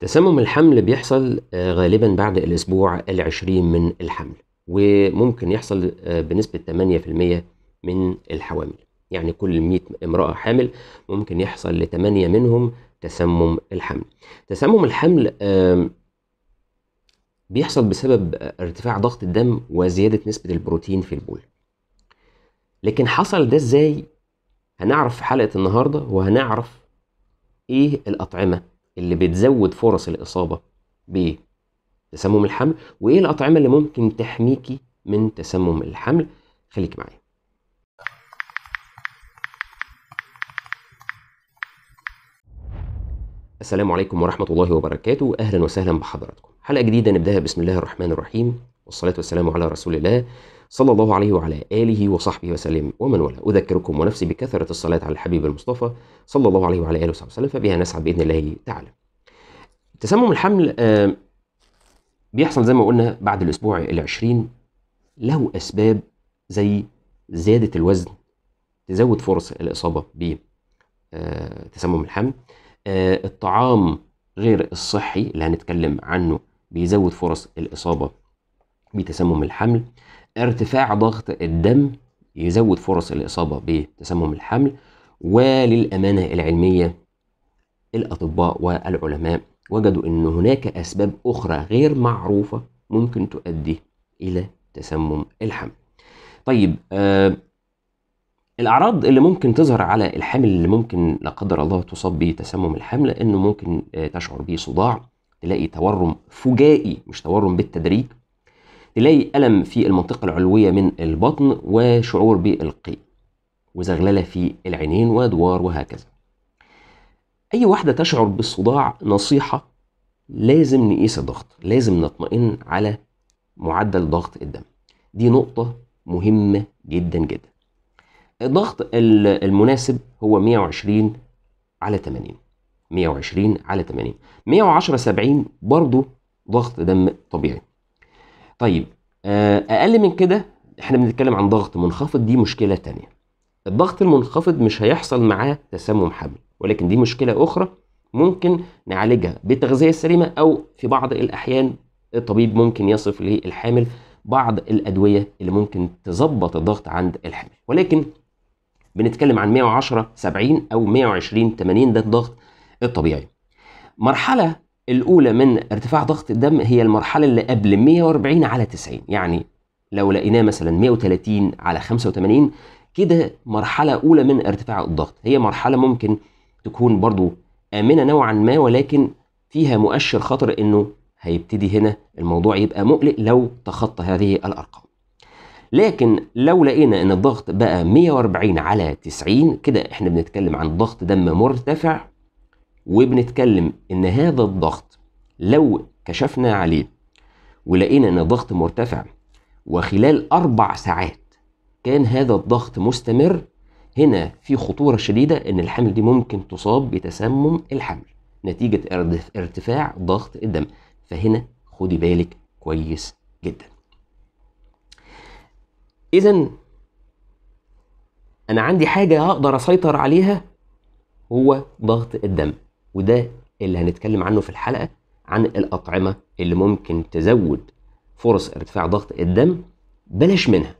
تسمم الحمل بيحصل آه، غالبا بعد الأسبوع العشرين من الحمل وممكن يحصل آه، بنسبة 8% من الحوامل يعني كل 100 امرأة حامل ممكن يحصل لثمانية منهم تسمم الحمل تسمم الحمل بيحصل بسبب ارتفاع ضغط الدم وزيادة نسبة البروتين في البول لكن حصل ده ازاي هنعرف في حلقة النهاردة وهنعرف ايه الأطعمة اللي بتزود فرص الإصابة بإيه؟ تسمم الحمل وإيه الأطعمة اللي ممكن تحميكي من تسمم الحمل خليك معايا السلام عليكم ورحمة الله وبركاته أهلا وسهلا بحضراتكم حلقة جديدة نبدأها بسم الله الرحمن الرحيم والصلاة والسلام على رسول الله صلى الله عليه وعلى آله وصحبه وسلم ومن والاه أذكركم ونفسي بكثرة الصلاة على الحبيب المصطفى صلى الله عليه وعلى آله وصحبه وسلم فبها نسعد بإذن الله تعالى تسمم الحمل آه، بيحصل زي ما قلنا بعد الأسبوع العشرين له أسباب زي زيادة الوزن تزود فرص الإصابة بتسمم آه، الحمل آه، الطعام غير الصحي اللي هنتكلم عنه بيزود فرص الإصابة بتسمم الحمل ارتفاع ضغط الدم يزود فرص الإصابة بتسمم الحمل وللأمانة العلمية الأطباء والعلماء وجدوا أن هناك أسباب أخرى غير معروفة ممكن تؤدي إلى تسمم الحمل طيب آه الأعراض اللي ممكن تظهر على الحامل اللي ممكن لا قدر الله تصاب بتسمم الحمل إنه ممكن آه تشعر بصداع تلاقي تورم فجائي مش تورم بالتدريج تلاقي ألم في المنطقة العلوية من البطن وشعور بالقيء وزغللة في العينين وأدوار وهكذا أي واحدة تشعر بالصداع نصيحة لازم نقيس الضغط لازم نطمئن على معدل ضغط الدم دي نقطة مهمة جدا جدا الضغط المناسب هو 120 على 80 120 على 80 110 70 برضو ضغط دم طبيعي طيب آه، اقل من كده احنا بنتكلم عن ضغط منخفض دي مشكله تانية الضغط المنخفض مش هيحصل معاه تسمم حمل ولكن دي مشكله اخرى ممكن نعالجها بالتغذيه السليمه او في بعض الاحيان الطبيب ممكن يصف للحامل بعض الادويه اللي ممكن تظبط الضغط عند الحامل ولكن بنتكلم عن 110 70 او 120 80 ده الضغط الطبيعي مرحله الأولى من ارتفاع ضغط الدم هي المرحلة اللي قبل 140 على 90 يعني لو لقيناه مثلا 130 على 85 كده مرحلة أولى من ارتفاع الضغط هي مرحلة ممكن تكون برضو آمنة نوعا ما ولكن فيها مؤشر خطر إنه هيبتدي هنا الموضوع يبقى مقلق لو تخطى هذه الأرقام لكن لو لقينا ان الضغط بقى 140 على 90 كده احنا بنتكلم عن ضغط دم مرتفع وبنتكلم ان هذا الضغط لو كشفنا عليه ولقينا ان الضغط مرتفع وخلال اربع ساعات كان هذا الضغط مستمر هنا في خطوره شديده ان الحمل دي ممكن تصاب بتسمم الحمل نتيجه ارتفاع ضغط الدم فهنا خدي بالك كويس جدا اذا انا عندي حاجه اقدر اسيطر عليها هو ضغط الدم وده اللي هنتكلم عنه في الحلقه عن الاطعمه اللي ممكن تزود فرص ارتفاع ضغط الدم بلاش منها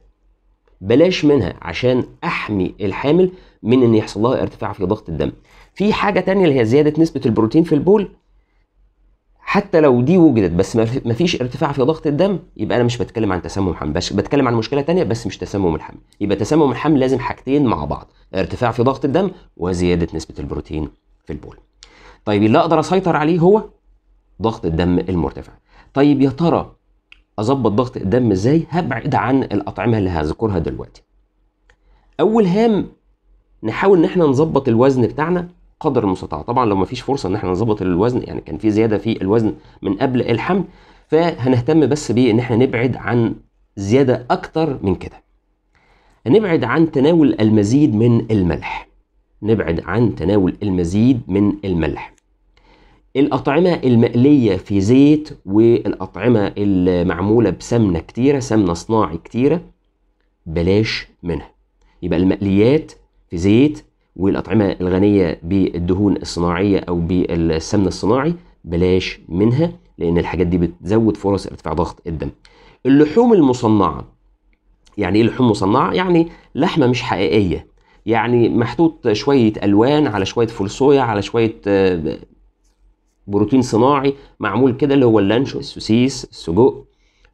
بلاش منها عشان احمي الحامل من ان يحصل لها ارتفاع في ضغط الدم في حاجه تانية اللي هي زياده نسبه البروتين في البول حتى لو دي وجدت بس ما فيش ارتفاع في ضغط الدم يبقى انا مش بتكلم عن تسمم حمل بس بتكلم عن مشكله تانية بس مش تسمم الحمل يبقى تسمم الحمل لازم حاجتين مع بعض ارتفاع في ضغط الدم وزياده نسبه البروتين في البول طيب اللي اقدر اسيطر عليه هو ضغط الدم المرتفع طيب يا ترى اظبط ضغط الدم ازاي هبعد عن الاطعمه اللي هذكرها دلوقتي اول هام نحاول ان احنا نظبط الوزن بتاعنا قدر المستطاع طبعا لو مفيش فرصه ان احنا نظبط الوزن يعني كان في زياده في الوزن من قبل الحمل فهنهتم بس بان احنا نبعد عن زياده اكتر من كده نبعد عن تناول المزيد من الملح نبعد عن تناول المزيد من الملح الأطعمة المقلية في زيت والأطعمة المعمولة بسمنة كتيرة سمنة صناعي كتيرة بلاش منها يبقى المقليات في زيت والأطعمة الغنية بالدهون الصناعية أو بالسمن الصناعي بلاش منها لأن الحاجات دي بتزود فرص ارتفاع ضغط الدم اللحوم المصنعة يعني ايه لحوم مصنعة؟ يعني لحمة مش حقيقية يعني محطوط شويه الوان على شويه فول صويا على شويه آه، بروتين صناعي معمول كده اللي هو اللانشو السوسيس السجق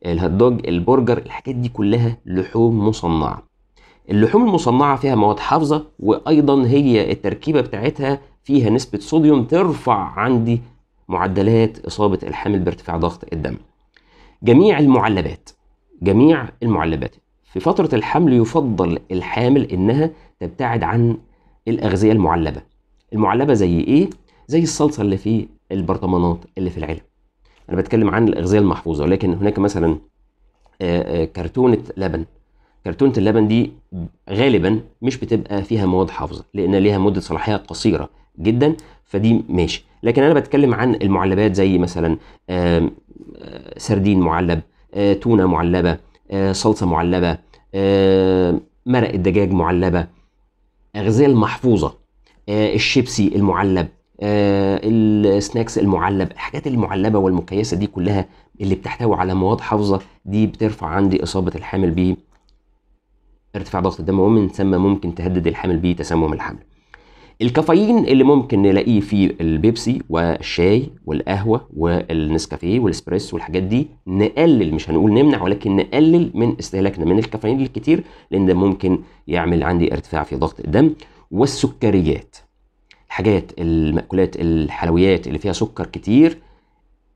الهوت دوج البرجر الحاجات دي كلها لحوم مصنعه اللحوم المصنعه فيها مواد حافظه وايضا هي التركيبه بتاعتها فيها نسبه صوديوم ترفع عندي معدلات اصابه الحامل بارتفاع ضغط الدم جميع المعلبات جميع المعلبات في فترة الحمل يفضل الحامل إنها تبتعد عن الأغذية المعلبة المعلبة زي إيه؟ زي الصلصة اللي في البرطمانات اللي في العلب أنا بتكلم عن الأغذية المحفوظة ولكن هناك مثلا آه، آه، كرتونة لبن كرتونة اللبن دي غالبا مش بتبقى فيها مواد حافظة لأن ليها مدة صلاحية قصيرة جدا فدي ماشي لكن أنا بتكلم عن المعلبات زي مثلا آه، سردين معلب تونة معلبة صلصه آه، معلبه آه، مرق الدجاج معلبه اغذيه المحفوظه آه، الشيبسي المعلب السناكس المعلب الحاجات المعلبه والمكيسه دي كلها اللي بتحتوي على مواد حافظه دي بترفع عندي اصابه الحامل ب ارتفاع ضغط الدم ومن ثم ممكن تهدد الحامل بتسمم الحمل الكافيين اللي ممكن نلاقيه في البيبسي والشاي والقهوه والنسكافيه والاسبريس والحاجات دي نقلل مش هنقول نمنع ولكن نقلل من استهلاكنا من الكافيين الكتير لان ده ممكن يعمل عندي ارتفاع في ضغط الدم والسكريات الحاجات المأكولات الحلويات اللي فيها سكر كتير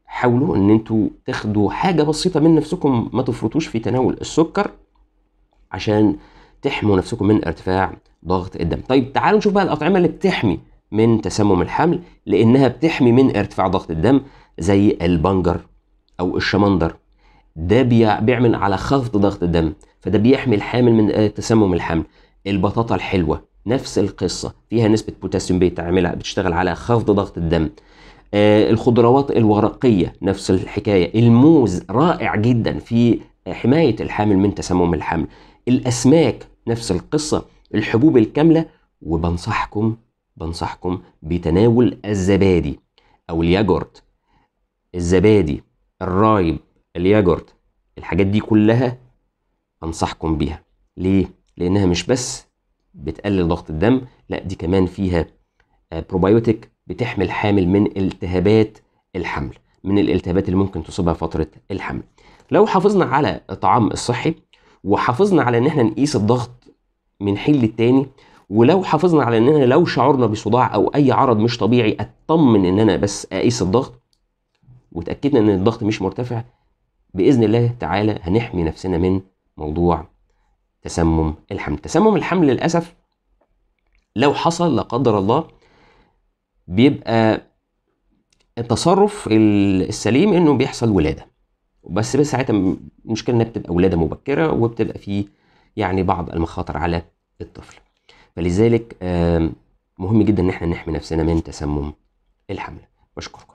حاولوا ان انتوا تاخدوا حاجه بسيطه من نفسكم ما تفرطوش في تناول السكر عشان تحموا نفسكم من ارتفاع ضغط الدم طيب تعالوا نشوف بقى الأطعمة اللي بتحمي من تسمم الحمل لأنها بتحمي من ارتفاع ضغط الدم زي البنجر أو الشمندر ده بيعمل على خفض ضغط الدم فده بيحمي الحامل من آه، تسمم الحمل البطاطا الحلوة نفس القصة فيها نسبة بوتاسيوم بتعملها بتشتغل على خفض ضغط الدم آه الخضروات الورقية نفس الحكاية الموز رائع جدا في حماية الحامل من تسمم الحمل الأسماك نفس القصة الحبوب الكامله وبنصحكم بنصحكم بتناول الزبادي او الياجورت الزبادي الرايب الياجورت الحاجات دي كلها انصحكم بيها ليه لانها مش بس بتقلل ضغط الدم لا دي كمان فيها بروبايوتيك آه، بتحمي الحامل من التهابات الحمل من الالتهابات اللي ممكن تصيبها فتره الحمل لو حافظنا على الطعام الصحي وحافظنا على ان احنا نقيس الضغط من حين للتاني ولو حافظنا على اننا لو شعرنا بصداع او اي عرض مش طبيعي اطمن ان انا بس اقيس الضغط وتاكدنا ان الضغط مش مرتفع باذن الله تعالى هنحمي نفسنا من موضوع تسمم الحمل تسمم الحمل للاسف لو حصل لا قدر الله بيبقى التصرف السليم انه بيحصل ولاده بس بس ساعتها المشكله انها بتبقى ولاده مبكره وبتبقى فيه يعني بعض المخاطر على الطفل فلذلك مهم جدا ان احنا نحمي نفسنا من تسمم الحمل بشكركم